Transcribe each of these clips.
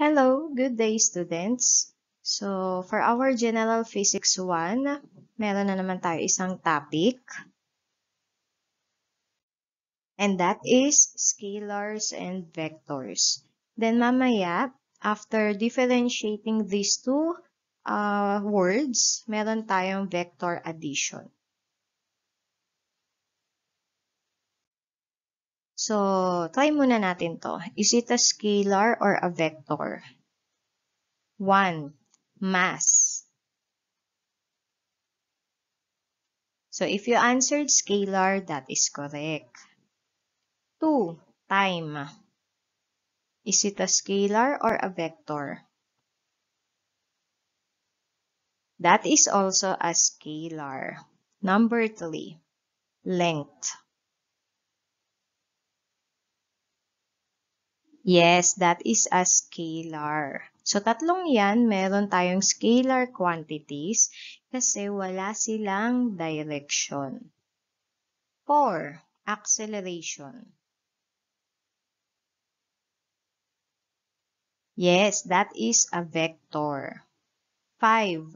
Hello, good day students. So, for our General Physics 1, meron na naman tayo isang topic. And that is scalars and vectors. Then mamaya, after differentiating these two uh, words, meron tayong vector addition. So, try muna natin to. Is it a scalar or a vector? 1. Mass. So, if you answered scalar, that is correct. 2. Time. Is it a scalar or a vector? That is also a scalar. Number 3. Length. Yes, that is a scalar. So, tatlong yan, meron tayong scalar quantities kasi wala silang direction. 4. Acceleration. Yes, that is a vector. 5.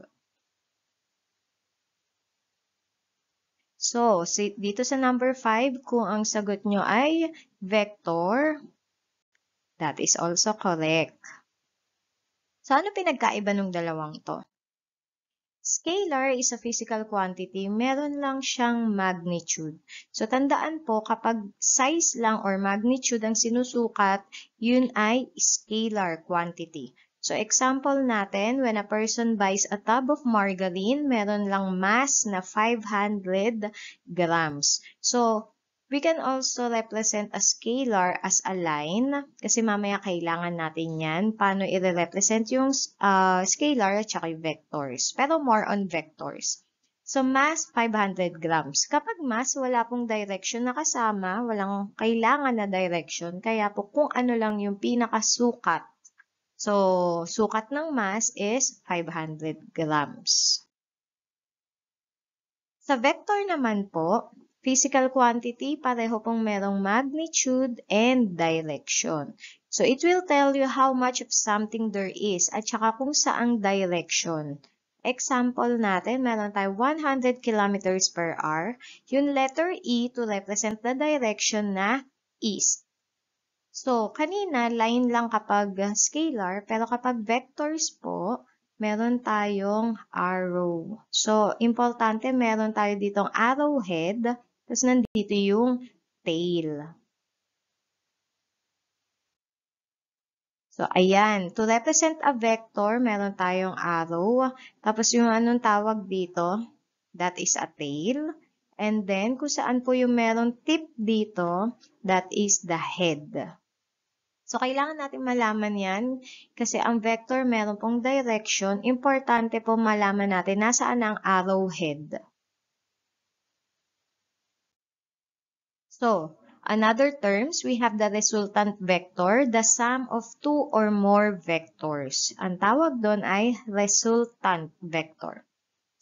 So, dito sa number 5, kung ang sagot nyo ay vector, That is also correct. So, ano pinagkaiba ng dalawang to? Scalar is a physical quantity, meron lang siyang magnitude. So, tandaan po, kapag size lang or magnitude ang sinusukat, yun ay scalar quantity. So, example natin, when a person buys a tub of margarine, meron lang mass na 500 grams. So, We can also represent a scalar as a line kasi mamaya kailangan natin yan paano i-represent yung uh, scalar at saka yung vectors. Pero more on vectors. So mass, 500 grams. Kapag mass, wala pong direction na kasama, walang kailangan na direction, kaya po kung ano lang yung pinakasukat. So, sukat ng mass is 500 grams. Sa vector naman po, Physical quantity, pareho pong merong magnitude and direction. So, it will tell you how much of something there is at saka kung saang direction. Example natin, meron tayo 100 kilometers per hour. Yung letter E to represent the direction na east. So, kanina, line lang kapag scalar, pero kapag vectors po, meron tayong arrow. So, importante, meron tayo ditong arrowhead tapos nandito yung tail. So, ayan. To represent a vector, meron tayong arrow. Tapos yung anong tawag dito, that is a tail. And then, kung saan po yung meron tip dito, that is the head. So, kailangan natin malaman yan kasi ang vector meron pong direction. Importante po malaman natin nasaan ang arrow head. So, another terms, we have the resultant vector, the sum of two or more vectors. Ang tawag doon ay resultant vector.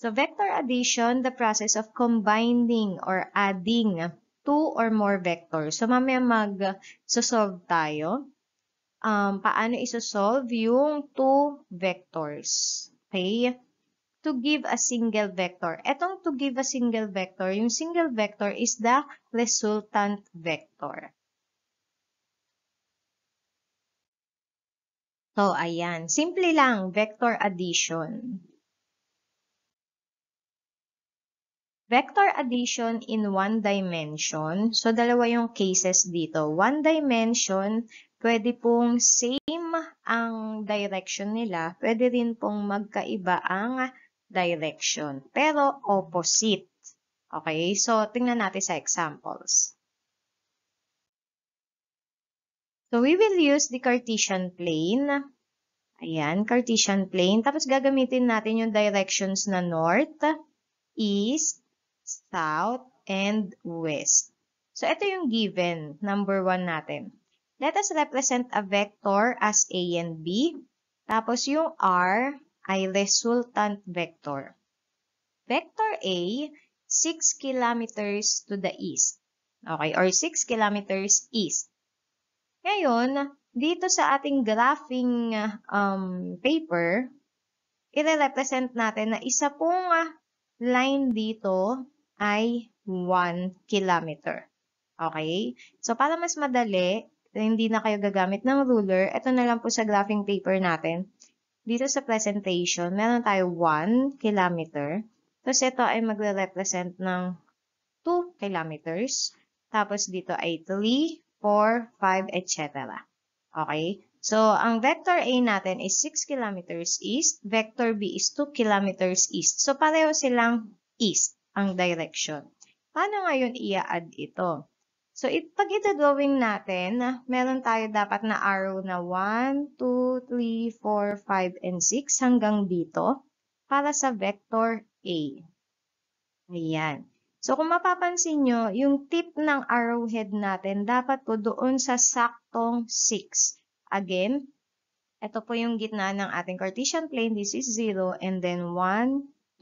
So, vector addition, the process of combining or adding two or more vectors. So, mamaya mag-solve tayo. Um, paano isosolve yung two vectors? Okay? to give a single vector. Etong to give a single vector, yung single vector is the resultant vector. So, ayan. Simple lang, vector addition. Vector addition in one dimension. So, dalawa yung cases dito. One dimension, pwede pong same ang direction nila. Pwede rin pong magkaiba ang direction, pero opposite. Okay, so tingnan natin sa examples. So we will use the Cartesian plane. Ayan, Cartesian plane. Tapos gagamitin natin yung directions na north, east, south, and west. So ito yung given, number 1 natin. Let us represent a vector as A and B. Tapos yung R ay resultant vector. Vector A, 6 kilometers to the east. Okay, or 6 kilometers east. Ngayon, dito sa ating graphing um, paper, i-represent natin na isa pong line dito ay 1 kilometer. Okay? So, para mas madali, hindi na kayo gagamit ng ruler, ito na lang po sa graphing paper natin dito sa presentation, meron tayo 1 kilometer. Tapos ito ay magre-represent ng 2 kilometers. Tapos dito ay 3, 4, 5, etc. Okay? So, ang vector A natin is 6 kilometers east. Vector B is 2 kilometers east. So, pareho silang east ang direction. Paano ngayon i-add ito? So, it, pag ito-drawing natin, ah, meron tayo dapat na arrow na 1, 2, 3, 4, 5, and 6 hanggang dito para sa vector A. Ayan. So, kung mapapansin nyo, yung tip ng arrowhead natin dapat po doon sa saktong 6. Again, ito po yung gitna ng ating Cartesian plane. This is 0 and then 1, 2,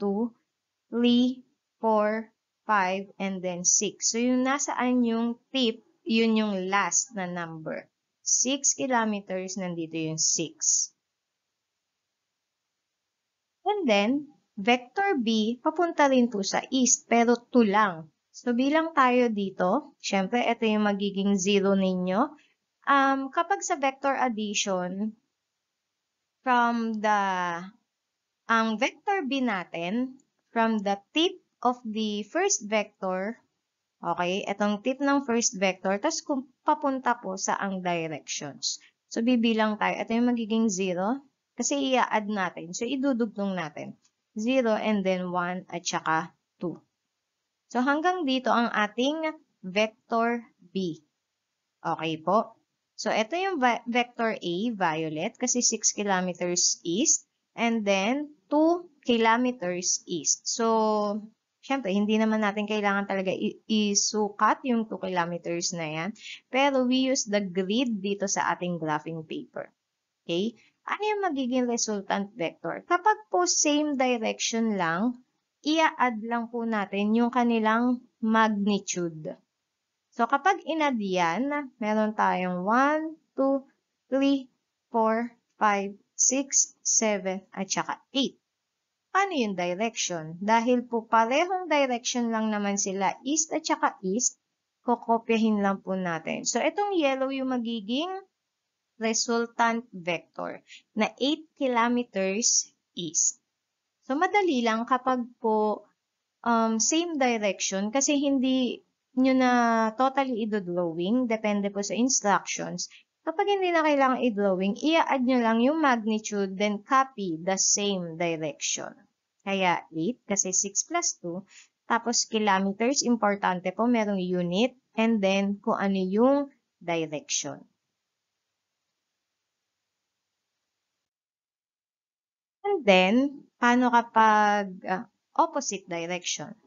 3, 4, 5, and then 6. So, yung nasaan yung tip, yun yung last na number. 6 kilometers, nandito yung 6. And then, vector B, papunta rin po sa east, pero 2 lang. So, bilang tayo dito, syempre, ito yung magiging 0 ninyo. Um, kapag sa vector addition, from the, ang vector B natin, from the tip of the first vector, okay, itong tip ng first vector, tapos kung papunta po sa ang directions. So, bibilang tayo. Ito yung magiging 0, kasi i-add natin. So, idudugtong natin. 0 and then 1 at saka 2. So, hanggang dito ang ating vector B. Okay po. So, ito yung vector A, violet, kasi 6 kilometers east. And then, 2 kilometers east. So, syempre, hindi naman natin kailangan talaga isukat yung 2 kilometers na yan. Pero we use the grid dito sa ating graphing paper. Okay? Ano yung magiging resultant vector? Kapag po same direction lang, ia-add lang po natin yung kanilang magnitude. So, kapag inad yan, meron tayong 1, 2, 3, 4, 5, 6, 7, at saka 8. Ano yung direction? Dahil po parehong direction lang naman sila, east at saka east, kokopyahin lang po natin. So, itong yellow yung magiging resultant vector na 8 kilometers east. So, madali lang kapag po um, same direction kasi hindi nyo na totally idodrawing, depende po sa instructions, Kapag hindi na kailangang i-drawing, i-add nyo lang yung magnitude, then copy the same direction. Kaya 8, kasi 6 plus 2. Tapos kilometers, importante po, merong unit. And then, kung ano yung direction. And then, paano kapag uh, opposite direction?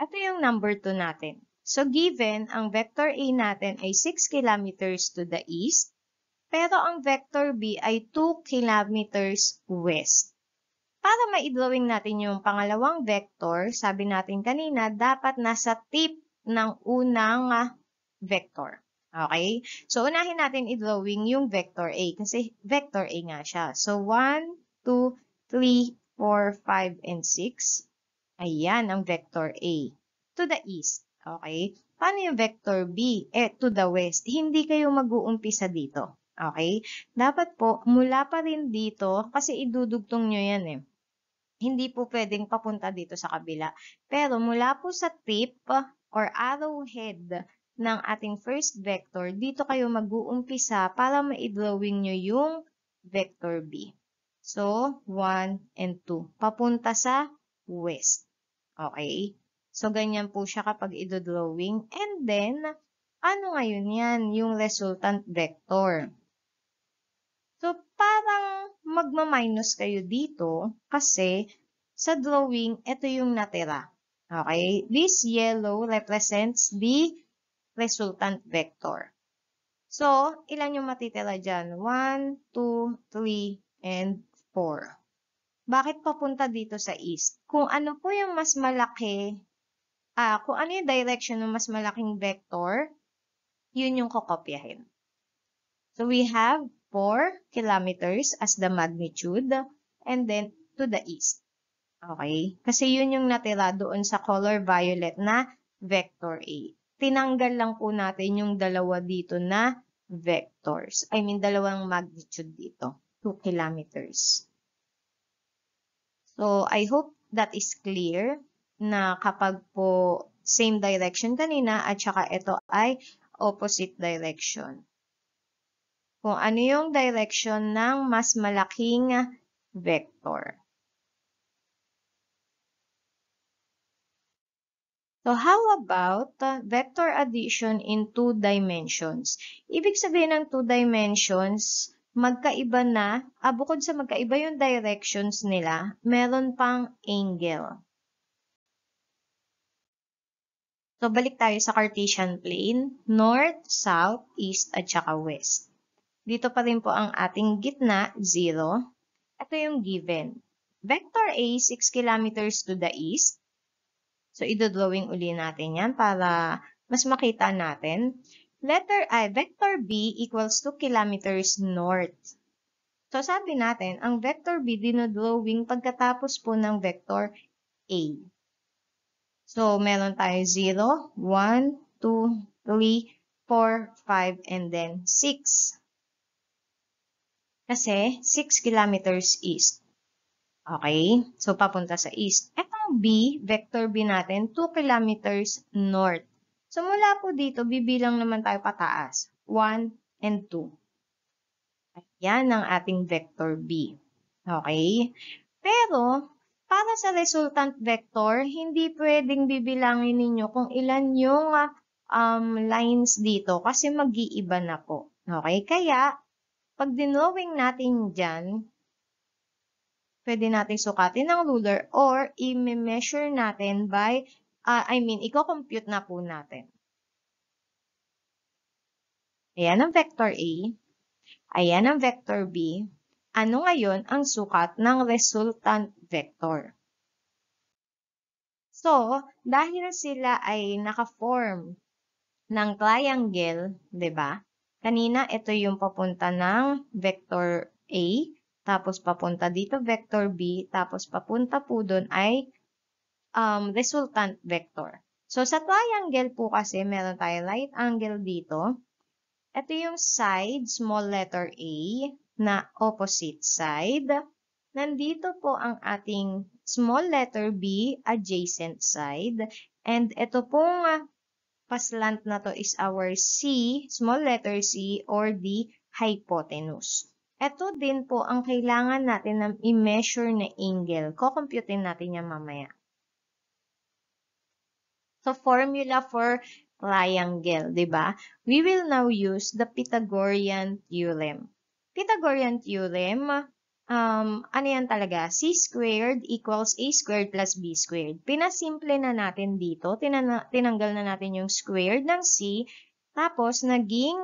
Ito yung number 2 natin. So given, ang vector A natin ay 6 kilometers to the east, pero ang vector B ay 2 kilometers west. Para maidrawing natin yung pangalawang vector, sabi natin kanina, dapat nasa tip ng unang vector. Okay? So, unahin natin i-drawing yung vector A kasi vector A nga siya. So, 1, 2, 3, 4, 5, and 6. Ayan ang vector A to the east. Okay? Paano yung vector B? Eh, to the west. Hindi kayo mag-uumpisa dito. Okay? Dapat po, mula pa rin dito, kasi idudugtong nyo yan eh. Hindi po pwedeng papunta dito sa kabila. Pero mula po sa tip or arrowhead ng ating first vector, dito kayo mag-uumpisa para ma-drawing nyo yung vector B. So, 1 and 2. Papunta sa west. Okay? So, ganyan po siya kapag idodrawing. And then, ano ngayon yan? Yung resultant vector. So, parang magma-minus kayo dito kasi sa drawing, ito yung natira. Okay? This yellow represents the resultant vector. So, ilan yung matitira dyan? 1, 2, 3, and 4. Bakit papunta dito sa east? Kung ano po yung mas malaki ah, kung ano yung direction ng mas malaking vector, yun yung kokopyahin. So we have 4 kilometers as the magnitude and then to the east. Okay? Kasi yun yung natira doon sa color violet na vector A. Tinanggal lang po natin yung dalawa dito na vectors. I mean, dalawang magnitude dito. 2 kilometers. So, I hope that is clear na kapag po same direction kanina at saka ito ay opposite direction. Kung ano yung direction ng mas malaking vector. So, how about vector addition in two dimensions? Ibig sabihin ng two dimensions, magkaiba na, ah, bukod sa magkaiba yung directions nila, meron pang angle. So, balik tayo sa Cartesian plane, north, south, east, at saka west. Dito pa rin po ang ating gitna, 0. Ito yung given. Vector A, 6 kilometers to the east. So, idodrawing uli natin yan para mas makita natin. Letter I, vector B equals 2 kilometers north. So, sabi natin, ang vector B dinodrawing pagkatapos po ng vector A. So, meron tayo 0, 1, 2, 3, 4, 5, and then 6. Kasi 6 kilometers east. Okay? So, papunta sa east. Itong B, vector B natin, 2 kilometers north. So, mula po dito, bibilang naman tayo pataas. 1 and 2. Ayan ang ating vector B. Okay? Pero, para sa resultant vector, hindi pwedeng bibilangin ninyo kung ilan yung um, lines dito kasi mag-iiba na po. Okay? Kaya, pag dinrawing natin dyan, pwede natin sukatin ng ruler or i-measure natin by, uh, I mean, i-compute na po natin. Ayan ang vector A. Ayan ang vector B. Ano ngayon ang sukat ng resultant vector? So, dahil sila ay nakaform ng triangle, 'di ba? Kanina ito yung papunta ng vector A, tapos papunta dito vector B, tapos papunta po doon ay um, resultant vector. So, sa triangle po kasi, meron tayo right angle dito. Ito yung side, small letter a, na opposite side. Nandito po ang ating small letter b, adjacent side. And ito pong ah, paslant na to is our c, small letter c, or the hypotenuse. Ito din po ang kailangan natin ng i-measure na angle. Kukumputin natin yan mamaya. So, formula for triangle, di ba? We will now use the Pythagorean theorem. Pythagorean theorem, um, ano yan talaga? C squared equals A squared plus B squared. Pinasimple na natin dito. Tinana tinanggal na natin yung squared ng C. Tapos, naging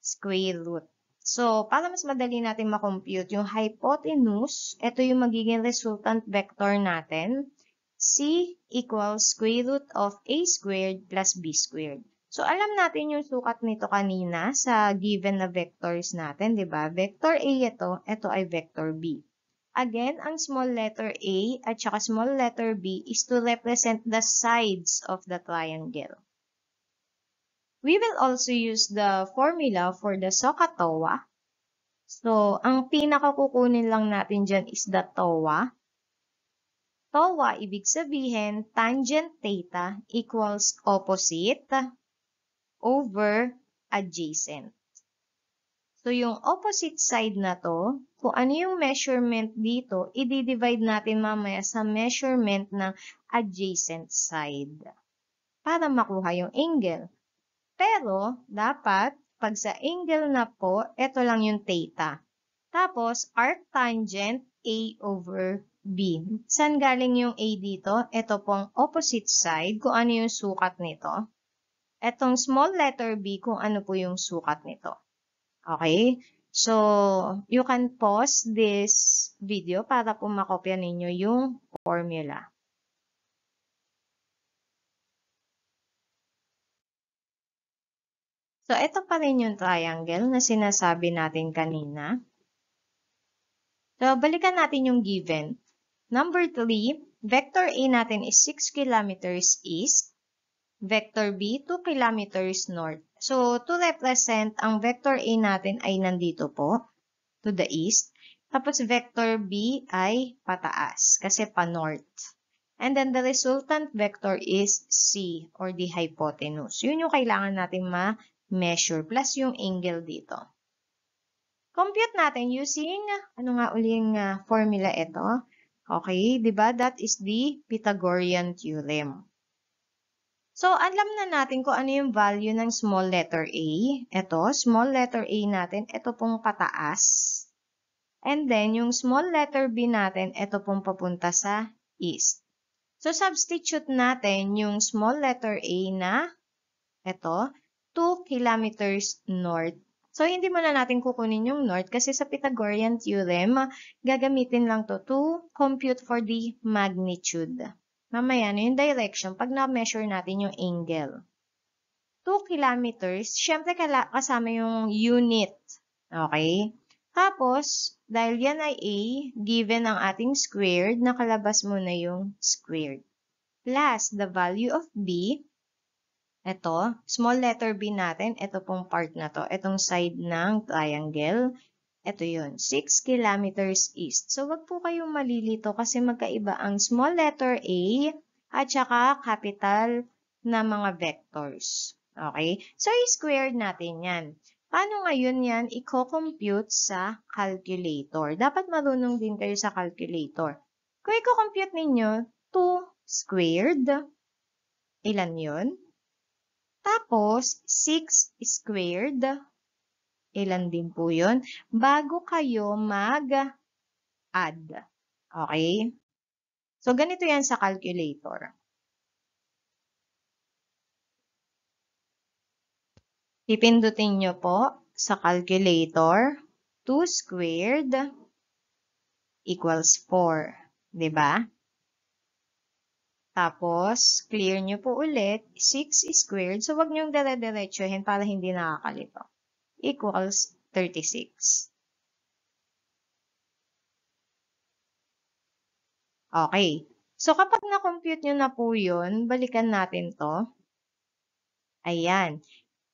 square root. So, para mas madali natin makompute yung hypotenuse, ito yung magiging resultant vector natin. C equals square root of A squared plus B squared. So, alam natin yung sukat nito kanina sa given na vectors natin, di ba? Vector A ito, ito ay vector B. Again, ang small letter A at saka small letter B is to represent the sides of the triangle. We will also use the formula for the SOHCAHTOA. So, ang pinakakukunin lang natin dyan is the TOA. TOA, ibig sabihin, tangent theta equals opposite over adjacent. So, yung opposite side na to, kung ano yung measurement dito, i-divide natin mamaya sa measurement ng adjacent side para makuha yung angle. Pero, dapat, pag sa angle na po, ito lang yung theta. Tapos, arctangent A over B. San galing yung A dito? Ito pong opposite side, kung ano yung sukat nito etong small letter B kung ano po yung sukat nito. Okay? So, you can pause this video para po makopya ninyo yung formula. So, ito pa rin yung triangle na sinasabi natin kanina. So, balikan natin yung given. Number 3, vector A natin is 6 kilometers east vector B 2 kilometers north. So, to represent, ang vector A natin ay nandito po, to the east. Tapos, vector B ay pataas, kasi pa-north. And then, the resultant vector is C, or the hypotenuse. Yun yung kailangan natin ma-measure, plus yung angle dito. Compute natin using, ano nga uling uh, ah, formula ito? Okay, di ba? That is the Pythagorean theorem. So, alam na natin kung ano yung value ng small letter a. Ito, small letter a natin, ito pong pataas. And then, yung small letter b natin, ito pong papunta sa east. So, substitute natin yung small letter a na, ito, 2 kilometers north. So, hindi mo na natin kukunin yung north kasi sa Pythagorean theorem, gagamitin lang to to compute for the magnitude. Mamaya na yung direction pag na-measure natin yung angle. 2 kilometers, syempre kasama yung unit. Okay? Tapos, dahil yan ay A, given ang ating squared, nakalabas muna yung squared. Plus, the value of B, ito, small letter B natin, ito pong part na to, itong side ng triangle, ito yon 6 kilometers east. So, wag po kayong malilito kasi magkaiba ang small letter A at saka capital na mga vectors. Okay? So, i-squared natin yan. Paano ngayon yan i-compute sa calculator? Dapat marunong din kayo sa calculator. Kung i-compute ninyo, 2 squared, ilan yon? Tapos, 6 squared Ilan din po yun? Bago kayo mag-add. Okay? So, ganito yan sa calculator. Pipindutin nyo po sa calculator, 2 squared equals 4. ba? Diba? Tapos, clear nyo po ulit, 6 squared. So, wag nyong dire-diretsuhin para hindi nakakalito equals 36. Okay. So, kapag na-compute nyo na po yun, balikan natin to. Ayan.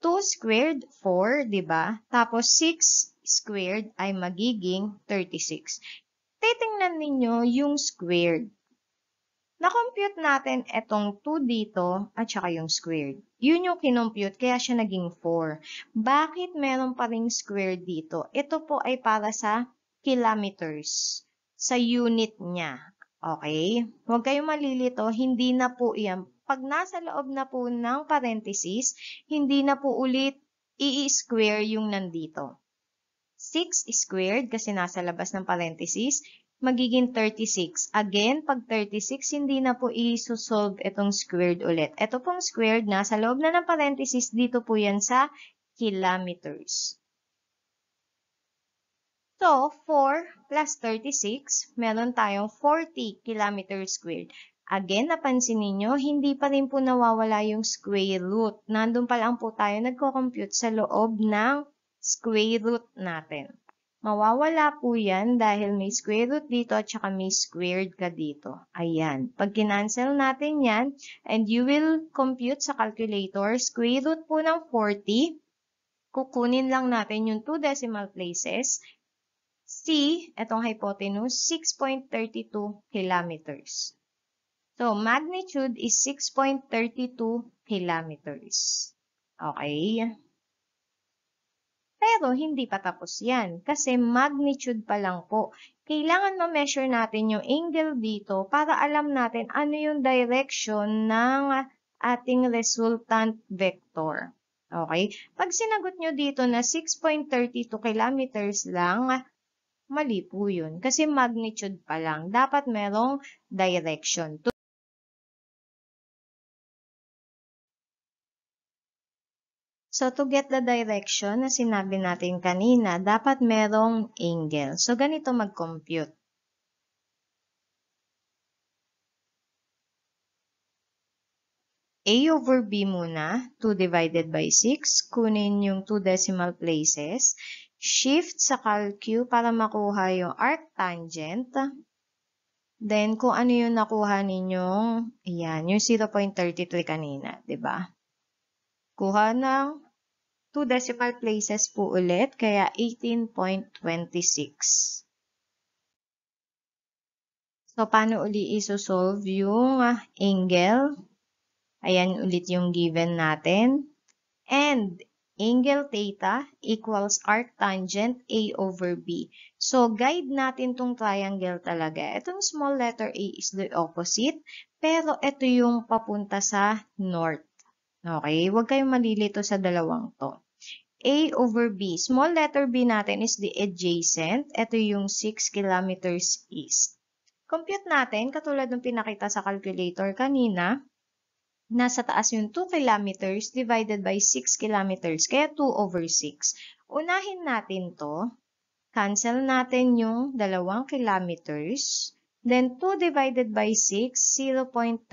2 squared, 4, ba? Diba? Tapos 6 squared ay magiging 36. Titingnan ninyo yung squared na-compute natin itong 2 dito at saka yung squared. Yun yung kinompute, kaya siya naging 4. Bakit meron pa ring squared dito? Ito po ay para sa kilometers, sa unit niya. Okay? Huwag kayong malilito, hindi na po iyan. Pag nasa loob na po ng parenthesis, hindi na po ulit i-square yung nandito. 6 squared kasi nasa labas ng parenthesis, magiging 36. Again, pag 36, hindi na po i-solve itong squared ulit. Ito pong squared, nasa loob na ng parenthesis, dito po yan sa kilometers. So, 4 plus 36, meron tayong 40 kilometers squared. Again, napansin ninyo, hindi pa rin po nawawala yung square root. Nandun pa lang po tayo nagko-compute sa loob ng square root natin. Mawawala po yan dahil may square root dito at saka may squared ka dito. Ayan. Pag kinancel natin yan, and you will compute sa calculator, square root po ng 40, kukunin lang natin yung 2 decimal places, C, etong hypotenuse, 6.32 kilometers. So, magnitude is 6.32 kilometers. Okay. Pero hindi pa tapos yan kasi magnitude pa lang po. Kailangan ma-measure natin yung angle dito para alam natin ano yung direction ng ating resultant vector. Okay? Pag sinagot nyo dito na 6.32 kilometers lang, mali po yun. Kasi magnitude pa lang. Dapat merong direction. So, to get the direction na sinabi natin kanina, dapat merong angle. So, ganito mag-compute. A over B muna, 2 divided by 6. Kunin yung 2 decimal places. Shift sa CalQ para makuha yung arc tangent. Then, kung ano yung nakuha ninyong, ayan, yung 0.33 kanina, ba diba? Kuha ng two decimal places po ulit, kaya 18.26. So, paano uli isosolve yung ah, angle? Ayan ulit yung given natin. And angle theta equals arc tangent A over B. So, guide natin tong triangle talaga. Itong small letter A is the opposite, pero ito yung papunta sa north. Okay? Huwag kayong malilito sa dalawang to. A over B. Small letter B natin is the adjacent. Ito yung 6 kilometers east. Compute natin, katulad ng pinakita sa calculator kanina, nasa taas yung 2 kilometers divided by 6 kilometers, kaya 2 over 6. Unahin natin to. Cancel natin yung 2 kilometers. Then, 2 divided by 6, 0.33.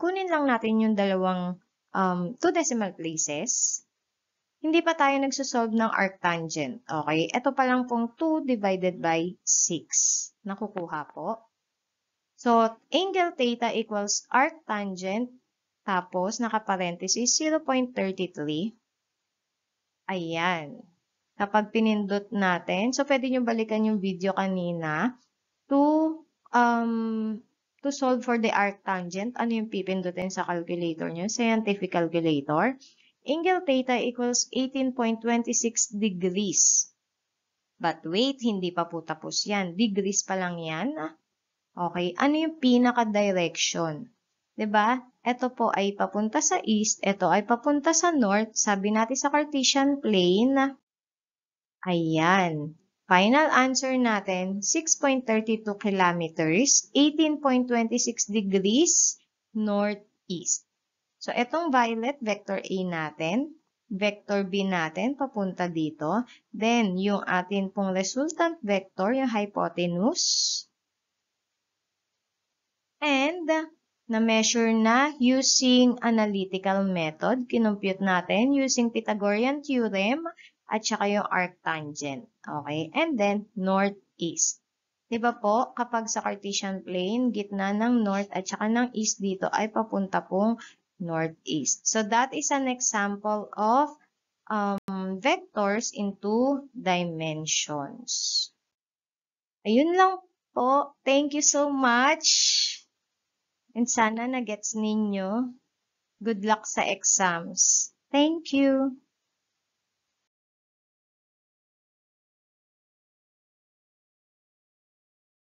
Kunin lang natin yung dalawang um, 2 decimal places hindi pa tayo nagsosolve ng arctangent. Okay, ito pa lang pong 2 divided by 6. Nakukuha po. So, angle theta equals arctangent, tapos nakaparenthesis 0.33. Ayan. Kapag pinindot natin, so pwede nyo balikan yung video kanina to, um, to solve for the arctangent. Ano yung pipindutin sa calculator nyo? Scientific calculator angle theta equals 18.26 degrees. But wait, hindi pa po tapos yan. Degrees pa lang yan. Ah. Okay, ano yung pinaka-direction? ba? Diba? Ito po ay papunta sa east, ito ay papunta sa north. Sabi natin sa Cartesian plane. Ah. Ayan. Final answer natin, 6.32 kilometers, 18.26 degrees northeast. So, itong violet, vector A natin, vector B natin papunta dito. Then, yung atin pong resultant vector, yung hypotenuse. And, na-measure na using analytical method. Kinumpute natin using Pythagorean theorem at saka yung arctangent. Okay? And then, northeast. Diba po, kapag sa Cartesian plane, gitna ng north at saka ng east dito ay papunta pong northeast. So that is an example of um, vectors in two dimensions. Ayun lang po. Thank you so much. And sana na-gets ninyo. Good luck sa exams. Thank you.